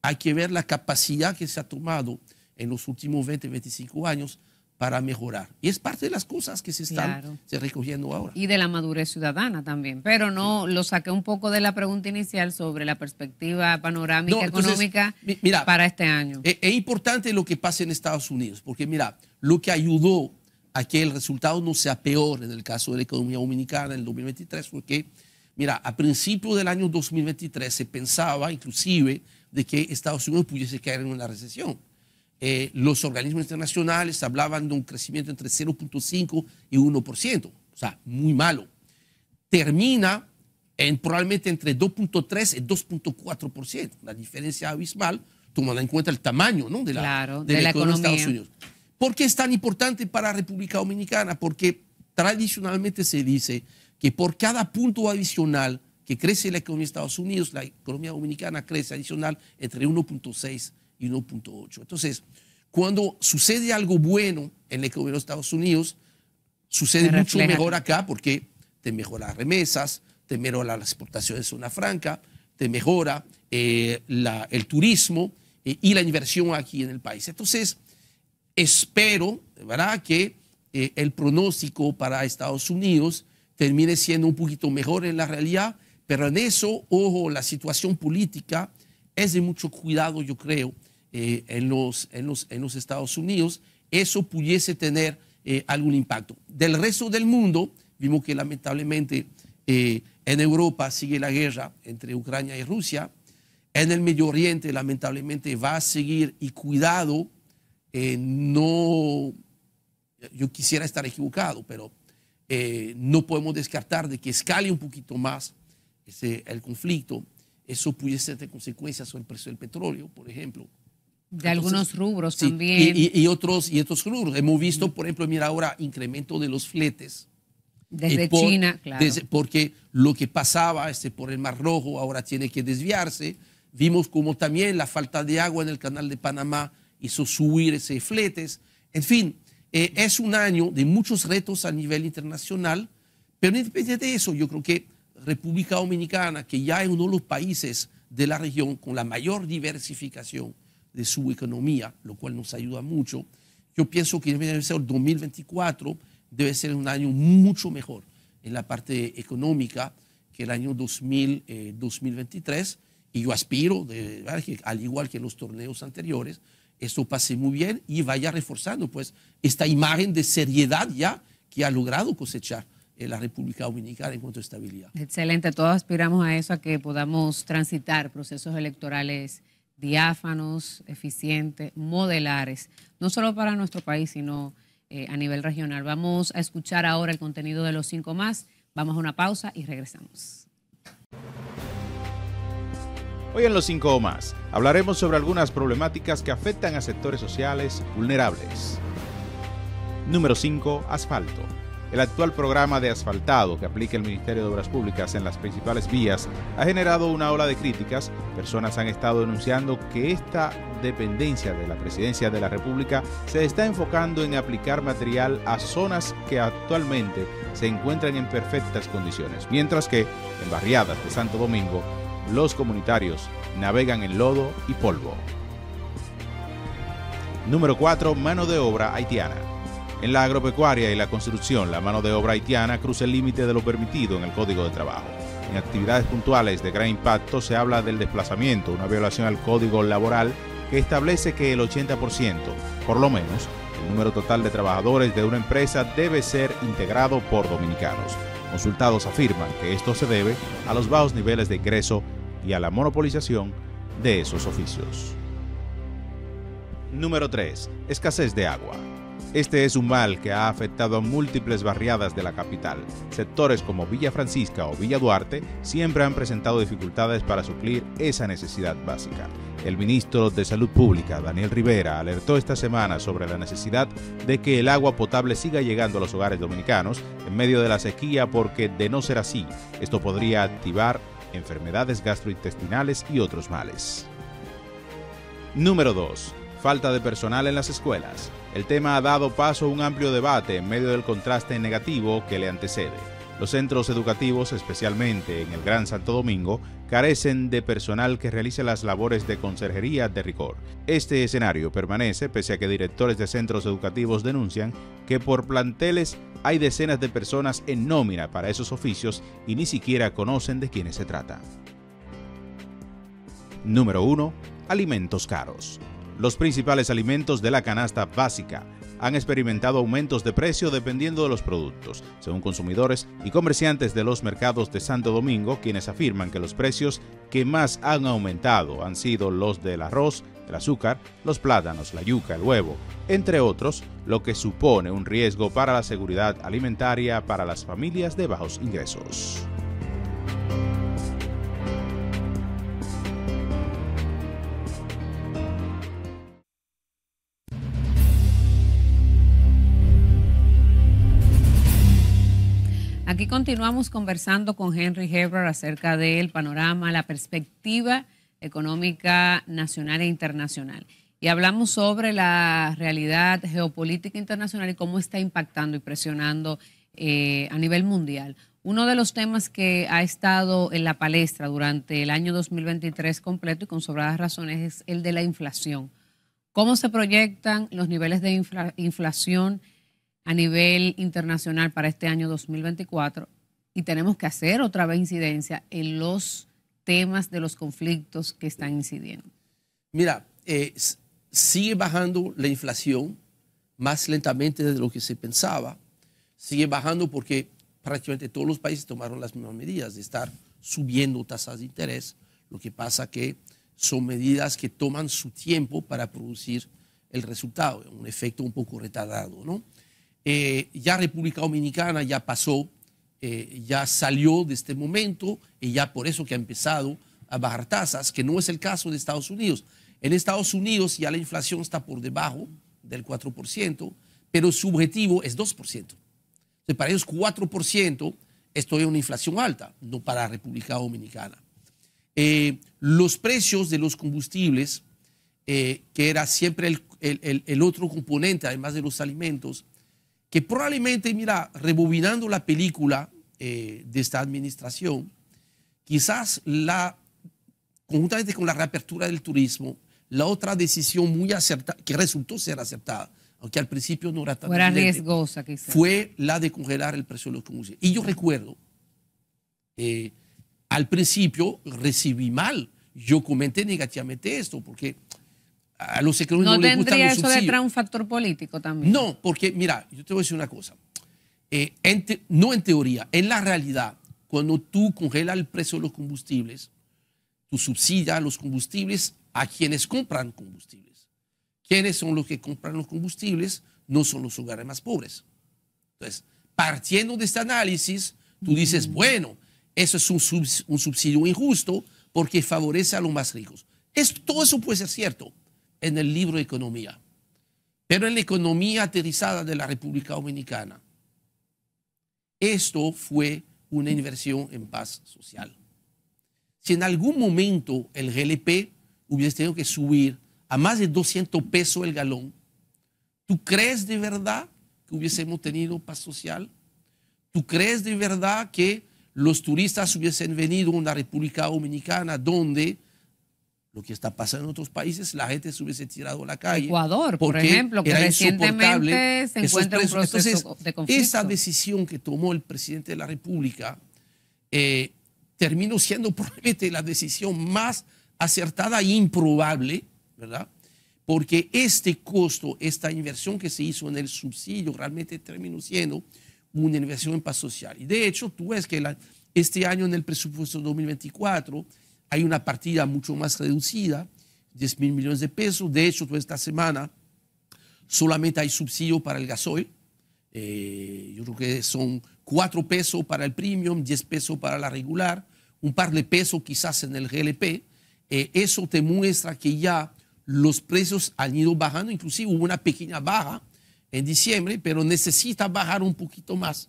hay que ver la capacidad que se ha tomado en los últimos 20, 25 años para mejorar. Y es parte de las cosas que se están se recogiendo ahora. Y de la madurez ciudadana también. Pero no, lo saqué un poco de la pregunta inicial sobre la perspectiva panorámica económica para este año. Es, e importante lo que pasa en Estados Unidos, porque mira, lo que ayudó a que el resultado no sea peor en el caso de la economía dominicana en el 2023 fue que, mira, a principios del año 2023 se pensaba inclusive de que Estados Unidos pudiese caer en una recesión. Eh, los organismos internacionales hablaban de un crecimiento entre 0.5 y 1%, o sea, muy malo. Termina en probablemente entre 2.3 y 2.4%, una diferencia abismal, tomando en cuenta el tamaño de, la, la, economía de Estados Unidos. ¿Por qué es tan importante para la República Dominicana? Porque tradicionalmente se dice que por cada punto adicional que crece la economía de Estados Unidos, la economía dominicana crece adicional entre 1.6 1.8. Entonces, cuando sucede algo bueno en el economía de Estados Unidos, sucede mucho mejor acá porque te mejora las remesas, te mejora las exportaciones de zona franca, te mejora eh, el turismo eh, y la inversión aquí en el país. Entonces, espero, ¿verdad?, que eh, el pronóstico para Estados Unidos termine siendo un poquito mejor en la realidad, pero en eso, ojo, la situación política es de mucho cuidado, yo creo, eh, en, los, en, los, en, los, Estados Unidos, eso pudiese tener eh, algún impacto. Del resto del mundo, vimos que lamentablemente eh, en Europa sigue la guerra entre Ucrania y Rusia, en el Medio Oriente lamentablemente va a seguir y cuidado, no, yo quisiera estar equivocado, pero no podemos descartar de que escale un poquito más el conflicto eso pudiese tener consecuencias sobre el precio del petróleo, por ejemplo. De algunos rubros también. Y, otros, y estos rubros. Hemos visto, por ejemplo, mira ahora, incremento de los fletes. Desde China, claro. porque lo que pasaba este, por el Mar Rojo ahora tiene que desviarse. Vimos como también la falta de agua en el canal de Panamá hizo subir ese fletes. En fin, eh, es un año de muchos retos a nivel internacional, pero independientemente de eso, yo creo que República Dominicana, que ya es uno de los países de la región con la mayor diversificación de su economía, lo cual nos ayuda mucho. Yo pienso que ser el 2024 debe ser un año mucho mejor en la parte económica que el año 2023. Eh, y yo aspiro, de, al igual que en los torneos anteriores, esto pase muy bien y vaya reforzando pues esta imagen de seriedad ya que ha logrado cosechar en eh, la República Dominicana en cuanto a estabilidad. Excelente, todos aspiramos a eso, a que podamos transitar procesos electorales diáfanos, eficientes, modelares, no solo para nuestro país, sino eh, a nivel regional. Vamos a escuchar ahora el contenido de los cinco más. Vamos a una pausa y regresamos. Hoy en Los 5 más hablaremos sobre algunas problemáticas que afectan a sectores sociales vulnerables. Número 5. Asfalto. El actual programa de asfaltado que aplica el Ministerio de Obras Públicas en las principales vías ha generado una ola de críticas. Personas han estado denunciando que esta dependencia de la Presidencia de la República se está enfocando en aplicar material a zonas que actualmente se encuentran en perfectas condiciones, mientras que en barriadas de Santo Domingo los comunitarios navegan en lodo y polvo. Número 4. Mano de obra haitiana. En la agropecuaria y la construcción, la mano de obra haitiana cruza el límite de lo permitido en el Código de Trabajo. En actividades puntuales de gran impacto se habla del desplazamiento, una violación al Código Laboral que establece que el 80%, por lo menos, el número total de trabajadores de una empresa debe ser integrado por dominicanos. Consultados afirman que esto se debe a los bajos niveles de ingreso y a la monopolización de esos oficios. Número 3. Escasez de agua. Este es un mal que ha afectado a múltiples barriadas de la capital. Sectores como Villa Francisca o Villa Duarte siempre han presentado dificultades para suplir esa necesidad básica. El ministro de Salud Pública, Daniel Rivera, alertó esta semana sobre la necesidad de que el agua potable siga llegando a los hogares dominicanos en medio de la sequía porque de no ser así, esto podría activar enfermedades gastrointestinales y otros males. Número 2. Falta de personal en las escuelas. El tema ha dado paso a un amplio debate en medio del contraste negativo que le antecede. Los centros educativos, especialmente en el Gran Santo Domingo, carecen de personal que realice las labores de conserjería de rigor. Este escenario permanece pese a que directores de centros educativos denuncian que por planteles hay decenas de personas en nómina para esos oficios y ni siquiera conocen de quiénes se trata. Número 1. Alimentos caros. Los principales alimentos de la canasta básica han experimentado aumentos de precio dependiendo de los productos, según consumidores y comerciantes de los mercados de Santo Domingo, quienes afirman que los precios que más han aumentado han sido los del arroz, el azúcar, los plátanos, la yuca, el huevo, entre otros, lo que supone un riesgo para la seguridad alimentaria para las familias de bajos ingresos. Aquí continuamos conversando con Henry Hebrer acerca del panorama, la perspectiva económica nacional e internacional. Y hablamos sobre la realidad geopolítica internacional y cómo está impactando y presionando eh, a nivel mundial. Uno de los temas que ha estado en la palestra durante el año 2023 completo y con sobradas razones es el de la inflación. ¿Cómo se proyectan los niveles de inflación? a nivel internacional para este año 2024 y tenemos que hacer otra vez incidencia en los temas de los conflictos que están incidiendo. Mira, eh, sigue bajando la inflación más lentamente de lo que se pensaba. Sigue bajando porque prácticamente todos los países tomaron las mismas medidas de estar subiendo tasas de interés. Lo que pasa que son medidas que toman su tiempo para producir el resultado, un efecto un poco retardado, ¿no? Eh, ya República Dominicana ya pasó, eh, ya salió de este momento y ya por eso que ha empezado a bajar tasas, que no es el caso de Estados Unidos. En Estados Unidos ya la inflación está por debajo del 4%, pero su objetivo es 2%. para ellos 4%, esto es una inflación alta, no para República Dominicana. Eh, los precios de los combustibles, que era siempre el, otro componente, además de los alimentos, que probablemente, mira, rebobinando la película eh, de esta administración, quizás la, conjuntamente con la reapertura del turismo, la otra decisión muy acertada, que resultó ser acertada, aunque al principio no era tan fue la de congelar el precio de los combustibles. Y yo recuerdo, eh, al principio recibí mal, yo comenté negativamente esto, porque a los no, tendría eso detrás un factor político también? No, porque mira, yo te voy a decir una cosa. Eh, no en teoría, en la realidad, cuando tú congelas el precio de los combustibles, tú subsidias los combustibles a quienes compran combustibles. quienes son los que compran los combustibles? No son los hogares más pobres. Entonces, partiendo de este análisis, tú mm. dices, bueno, eso es un, subsidio injusto porque favorece a los más ricos. Es, todo eso puede ser cierto en el libro Economía. Pero en la economía aterrizada de la República Dominicana, esto fue una inversión en paz social. Si en algún momento el GLP hubiese tenido que subir a más de 200 pesos el galón, ¿tú crees de verdad que hubiésemos tenido paz social? ¿Tú crees de verdad que los turistas hubiesen venido a una República Dominicana donde lo que está pasando en otros países, la gente se hubiese tirado a la calle. Ecuador, por ejemplo, que recientemente se encuentra un proceso de conflicto. Esa decisión que tomó el presidente de la República eh, terminó siendo probablemente la decisión más acertada e improbable, ¿verdad? Porque este costo, esta inversión que se hizo en el subsidio, realmente terminó siendo una inversión en paz social. Y de hecho, tú ves que este año en el presupuesto 2024 hay una partida mucho más reducida, 10 mil millones de pesos. De hecho, toda esta semana solamente hay subsidio para el gasoil. Eh, yo creo que son 4 pesos para el premium, 10 pesos para la regular, un par de pesos quizás en el GLP. Eh, eso te muestra que ya los precios han ido bajando, inclusive hubo una pequeña baja en diciembre, pero necesita bajar un poquito más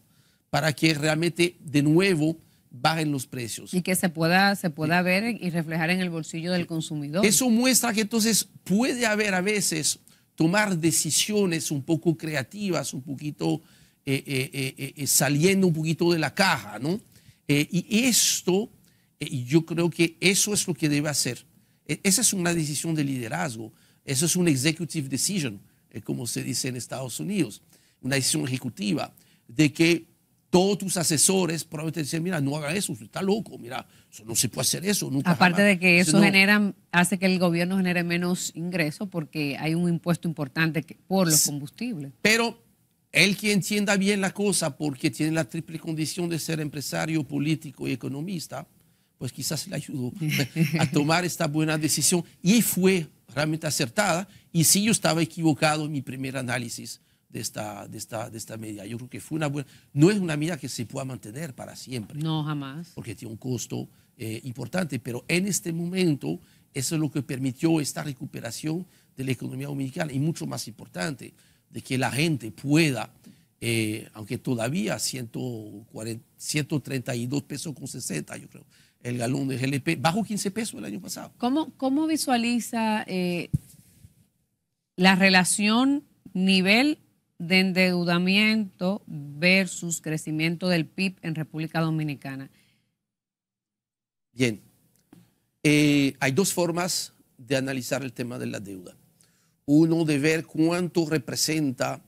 para que realmente de nuevo bajen los precios. Y que se pueda, se pueda ver y reflejar en el bolsillo del consumidor. Eso muestra que entonces puede haber a veces tomar decisiones un poco creativas, un poquito eh, eh, eh, saliendo un poquito de la caja, ¿no? y esto, yo creo que eso es lo que debe hacer. E, esa es una decisión de liderazgo, eso es una executive decision, como se dice en Estados Unidos, una decisión ejecutiva, de que todos tus asesores probablemente dicen, mira, no haga eso, está loco, mira, no se puede hacer eso. Aparte de que eso, hace que el gobierno genere menos ingresos porque hay un impuesto importante por los combustibles. Pero el que entienda bien la cosa porque tiene la triple condición de ser empresario, político y economista, pues quizás le ayudó a tomar esta buena decisión y fue realmente acertada. Y sí, yo estaba equivocado en mi primer análisis de esta, de esta, de esta medida. Yo creo que fue una buena, no es una medida que se pueda mantener para siempre. No, jamás. Porque tiene un costo eh, importante, pero en este momento eso es lo que permitió esta recuperación de la economía dominicana y mucho más importante, de que la gente pueda, eh, aunque todavía 132 pesos con 60, yo creo, el galón de GLP, bajo 15 pesos el año pasado. ¿Cómo, cómo visualiza eh, la relación nivel de endeudamiento versus crecimiento del PIB en República Dominicana? Bien, eh, hay dos formas de analizar el tema de la deuda. Uno, de ver cuánto representa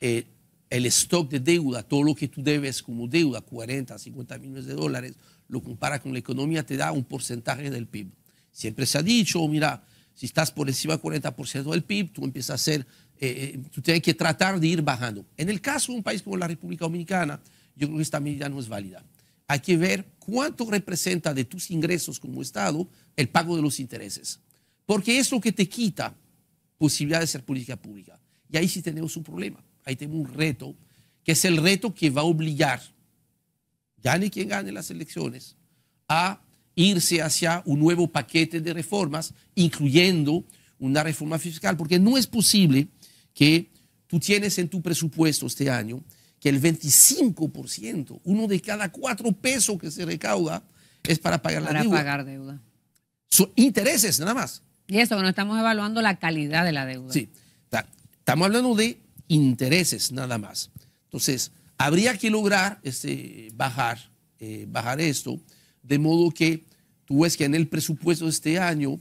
eh, el stock de deuda, todo lo que tú debes como deuda, 40, 50 millones de dólares, lo compara con la economía, te da un porcentaje del PIB. Siempre se ha dicho, mira, si estás por encima del 40% del PIB, tú empiezas a ser eh, eh, tú tienes que tratar de ir bajando. En el caso de un país como la República Dominicana, yo creo que esta medida no es válida. Hay que ver cuánto representa de tus ingresos como Estado el pago de los intereses. Porque es lo que te quita posibilidad de hacer política pública. Y ahí sí tenemos un problema. Ahí tenemos un reto, que es el reto que va a obligar, gane quien gane las elecciones, a irse hacia un nuevo paquete de reformas, incluyendo una reforma fiscal, porque no es posible que tú tienes en tu presupuesto este año, que el 25%, uno de cada cuatro pesos que se recauda, es para pagar la deuda. Para pagar deuda. Son intereses, nada más. Y eso, no estamos evaluando la calidad de la deuda. Sí, estamos hablando de intereses, nada más. Entonces, habría que lograr este, bajar, eh, bajar esto, de modo que tú ves que en el presupuesto de este año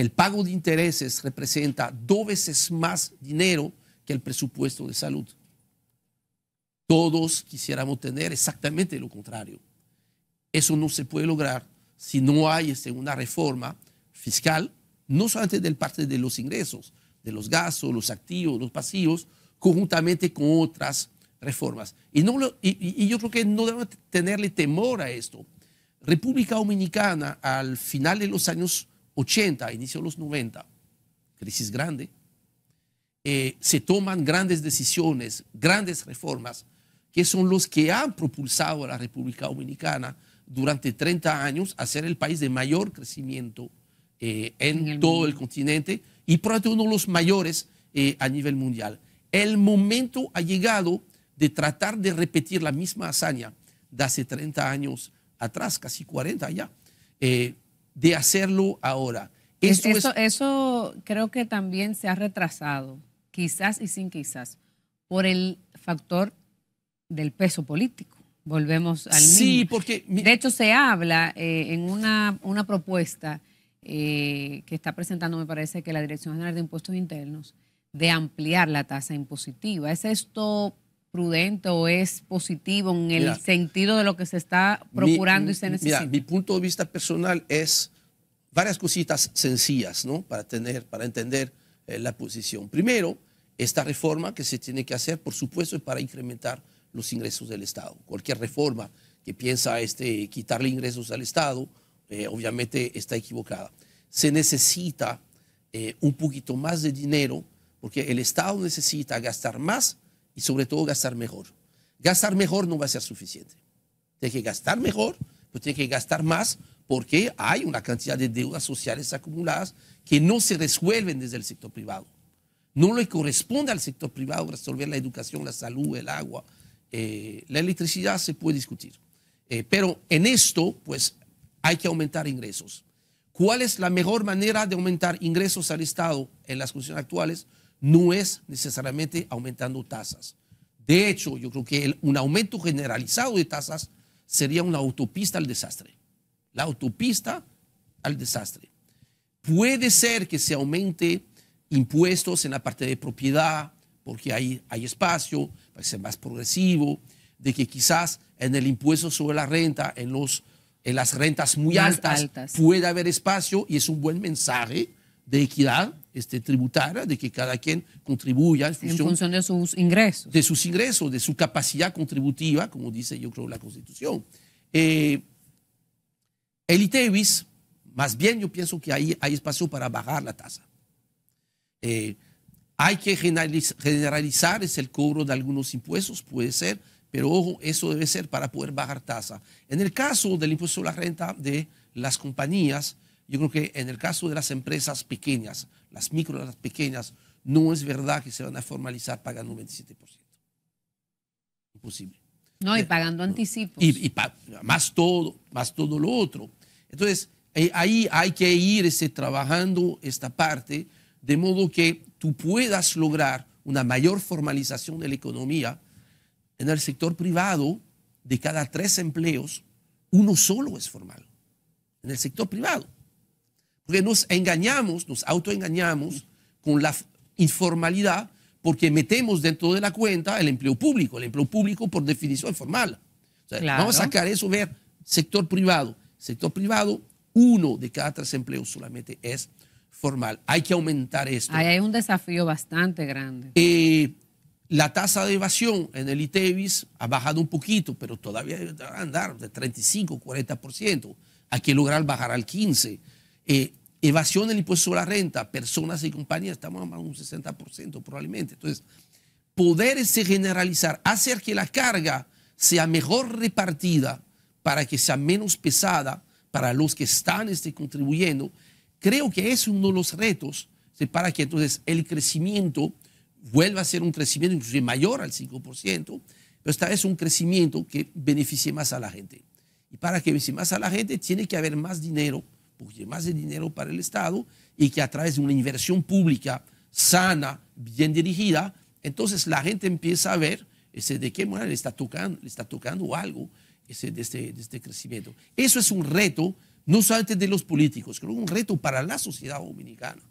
el pago de intereses representa dos veces más dinero que el presupuesto de salud. Todos quisiéramos tener exactamente lo contrario. Eso no se puede lograr si no hay este, una reforma fiscal, no solamente del parte de los ingresos, de los gastos, los activos, los pasivos, conjuntamente con otras reformas. Y, no y, yo creo que no debemos tenerle temor a esto. República Dominicana, al final de los años 80, inicio de los 90, crisis grande, eh, se toman grandes decisiones, grandes reformas, que son los que han propulsado a la República Dominicana durante 30 años a ser el país de mayor crecimiento eh, en, todo el continente y probablemente uno de los mayores eh, a nivel mundial. El momento ha llegado de tratar de repetir la misma hazaña de hace 30 años atrás, casi 40 ya de hacerlo ahora. E-, eso, creo que también se ha retrasado, quizás y sin quizás, por el factor del peso político. Volvemos al mismo. Sí, porque... De hecho, se habla eh, en una, propuesta eh, que está presentando, me parece, que la Dirección General de Impuestos Internos, de ampliar la tasa impositiva. ¿Es esto prudente o es positivo en el sentido de lo que se está procurando y se necesita? mi punto de vista personal es varias cositas sencillas, ¿no? Para tener, para entender eh, la posición. Primero, esta reforma que se tiene que hacer, por supuesto, es para incrementar los ingresos del Estado. Cualquier reforma que piensa este, quitarle ingresos al Estado, eh, obviamente está equivocada. Se necesita eh, un poquito más de dinero porque el Estado necesita gastar más y sobre todo gastar mejor. Gastar mejor no va a ser suficiente. Tiene que gastar mejor, pues tiene que gastar más porque hay una cantidad de deudas sociales acumuladas que no se resuelven desde el sector privado. No le corresponde al sector privado resolver la educación, la salud, el agua. Eh, la electricidad se puede discutir. Eh, pero en esto, pues, hay que aumentar ingresos. ¿Cuál es la mejor manera de aumentar ingresos al Estado en las condiciones actuales? no es necesariamente aumentando tasas. De hecho, yo creo que un aumento generalizado de tasas sería una autopista al desastre. La autopista al desastre. Puede ser que se aumente impuestos en la parte de propiedad, porque hay, hay espacio para ser más progresivo, de que quizás en el impuesto sobre la renta, en, los, en las rentas muy altas, altas, haber espacio y es un buen mensaje de equidad este, de que cada quien contribuya en función, de sus ingresos. De sus ingresos, de su capacidad contributiva, como dice yo creo la Constitución. Eh, el ITEVIS, más bien yo pienso que ahí hay espacio para bajar la tasa. Eh, hay que generalizar es el cobro de algunos impuestos, puede ser, pero ojo, eso debe ser para poder bajar tasa. En el caso del impuesto a la renta de las compañías, yo creo que en el caso de las empresas pequeñas, las micro, las pequeñas, no es verdad que se van a formalizar pagando un 27%. Imposible. No, y eh, pagando anticipos. Y, más todo, más todo lo otro. Entonces, eh, ahí hay que ir este, trabajando esta parte, de modo que tú puedas lograr una mayor formalización de la economía en el sector privado, de cada tres empleos, uno solo es formal. En el sector privado. Porque nos engañamos, nos autoengañamos con la informalidad porque metemos dentro de la cuenta el empleo público. El empleo público por definición es formal. Vamos a sacar eso, ver sector privado. Sector privado, uno de cada tres empleos solamente es formal. Hay que aumentar esto. hay un desafío bastante grande. Eh, la tasa de evasión en el ITEVIS ha bajado un poquito, pero todavía debe andar de 35, 40%. Hay que lograr bajar al 15%. Eh, Evasión del impuesto sobre la renta, personas y compañías, estamos a un 60% probablemente. Entonces, poder ese generalizar, hacer que la carga sea mejor repartida para que sea menos pesada para los que están este, contribuyendo, creo que es uno de los retos para que entonces el crecimiento vuelva a ser un crecimiento incluso mayor al 5%, pero esta vez un crecimiento que beneficie más a la gente. Y para que beneficie más a la gente tiene que haber más dinero porque más de dinero para el Estado y que a través de una inversión pública sana, bien dirigida, entonces la gente empieza a ver ese de qué manera le está tocando, le está tocando algo ese, de, este, este crecimiento. Eso es un reto, no solamente de los políticos, creo que es un reto para la sociedad dominicana,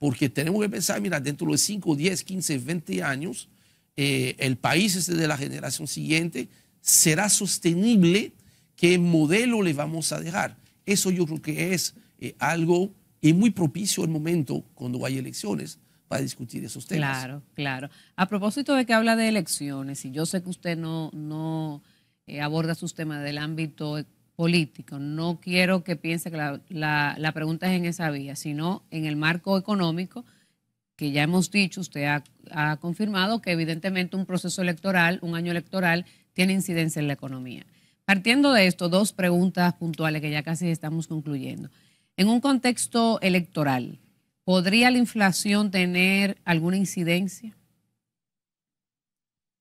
porque tenemos que pensar, mira, dentro de 5, 10, 15, 20 años, eh, el país este de la generación siguiente será sostenible, qué modelo le vamos a dejar. Eso yo creo que es eh, algo y muy propicio el momento cuando hay elecciones para discutir esos temas. Claro, claro. A propósito de que habla de elecciones, y yo sé que usted no, no eh, aborda sus temas del ámbito político, no quiero que piense que la, pregunta es en esa vía, sino en el marco económico, que ya hemos dicho, usted ha confirmado que evidentemente un proceso electoral, un año electoral, tiene incidencia en la economía. Partiendo de esto, dos preguntas puntuales que ya casi estamos concluyendo. En un contexto electoral, ¿podría la inflación tener alguna incidencia?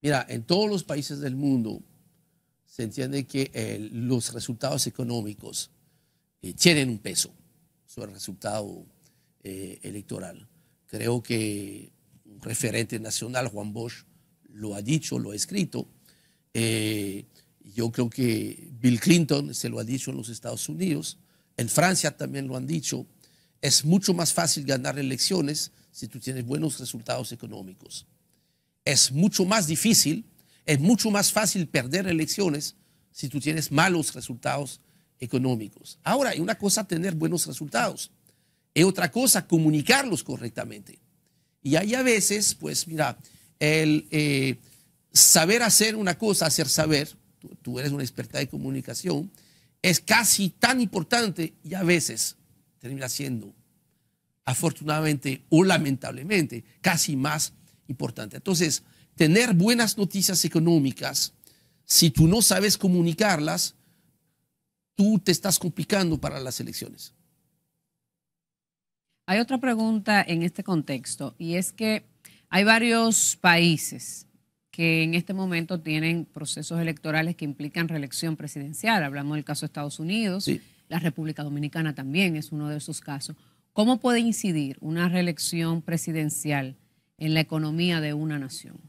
Mira, en todos los países del mundo se entiende que eh, los resultados económicos eh, tienen un peso sobre el resultado eh, electoral. Creo que un referente nacional, Juan Bosch, lo ha dicho, lo ha escrito. Yo creo que Bill Clinton se lo ha dicho en los Estados Unidos, en Francia también lo han dicho, es mucho más fácil ganar elecciones si tú tienes buenos resultados económicos. Es mucho más difícil, es mucho más fácil perder elecciones si tú tienes malos resultados económicos. Ahora, una cosa tener buenos resultados es otra cosa comunicarlos correctamente. Y hay a veces, pues mira, el eh, saber hacer una cosa, hacer saber, tú, eres una experta de comunicación, es casi tan importante y a veces termina siendo, afortunadamente o lamentablemente, casi más importante. Entonces, tener buenas noticias económicas, si tú no sabes comunicarlas, tú te estás complicando para las elecciones. Hay otra pregunta en este contexto y es que hay varios países que en este momento tienen procesos electorales que implican reelección presidencial. Hablamos del caso de Estados Unidos, la República Dominicana también es uno de esos casos. ¿Cómo puede incidir una reelección presidencial en la economía de una nación?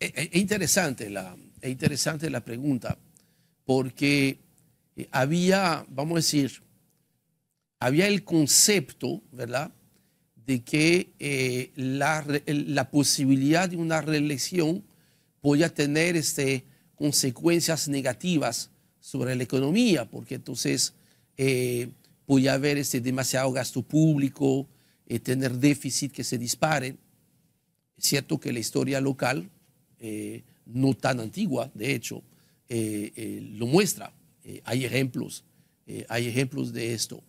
Es, e, e interesante, la, es interesante la pregunta, porque eh, había, vamos a decir, había el concepto, ¿verdad? de que eh, la, posibilidad de una reelección pueda tener este, consecuencias negativas sobre la economía, porque entonces eh, haber este, demasiado gasto público, eh, tener déficit que se disparen. Es cierto que la historia local, eh, no tan antigua, de hecho, lo muestra. hay ejemplos, hay ejemplos de esto.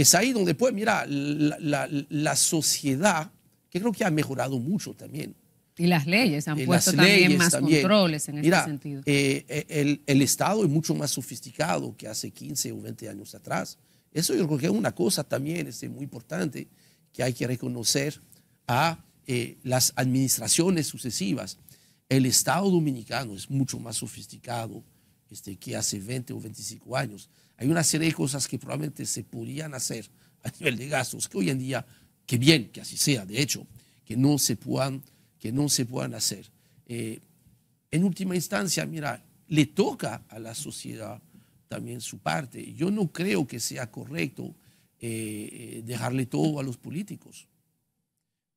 Es ahí donde, pues, mira, la, sociedad, que creo que ha mejorado mucho también. Y las leyes han eh, puesto también más controles en ese sentido. Eh, eh el, Estado es mucho más sofisticado que hace 15 o 20 años atrás. Eso yo creo que es una cosa también es este, muy importante que hay que reconocer a eh, las administraciones sucesivas. El Estado dominicano es mucho más sofisticado este, que hace 20 o 25 años. Hay una serie de cosas que probablemente se podrían hacer a nivel de gastos, que hoy en día, que bien que así sea, de hecho, que no se puedan, que no se puedan hacer. Eh, en última instancia, mira, le toca a la sociedad también su parte. Yo no creo que sea correcto eh, eh, dejarle todo a los políticos.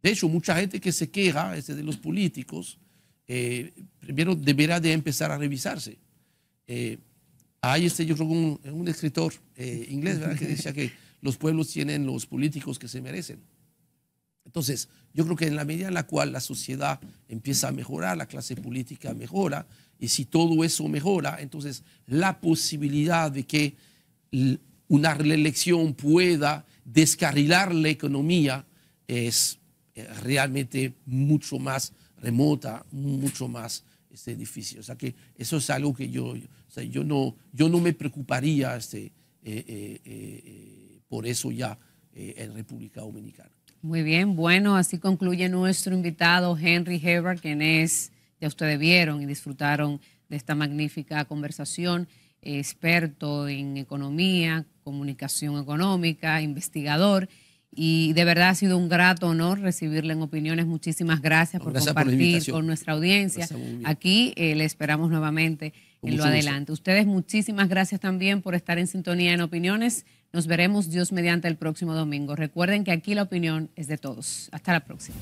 De hecho, mucha gente que se queja este, de los políticos, primero deberá de empezar a revisarse. Hay este, yo creo, un, escritor eh, inglés que decía que los pueblos tienen los políticos que se merecen. Entonces, yo creo que en la medida en la cual la sociedad empieza a mejorar, la clase política mejora, y si todo eso mejora, entonces la posibilidad de que una reelección pueda descarrilar la economía es eh, realmente mucho más remota, mucho más este, difícil. O sea que eso es algo que yo, yo no, yo no me preocuparía este, eh, eh, eh, por eso ya en República Dominicana. Muy bien, bueno, así concluye nuestro invitado Henry Heber, quien es, ya ustedes vieron y disfrutaron de esta magnífica conversación, experto en economía, comunicación económica, investigador y de verdad ha sido un grato honor recibirle en opiniones. Muchísimas gracias por compartir con nuestra audiencia. Aquí eh, le esperamos nuevamente en lo adelante. Ustedes muchísimas gracias también por estar en sintonía en opiniones. Nos veremos Dios mediante el próximo domingo. Recuerden que aquí la opinión es de todos. Hasta la próxima.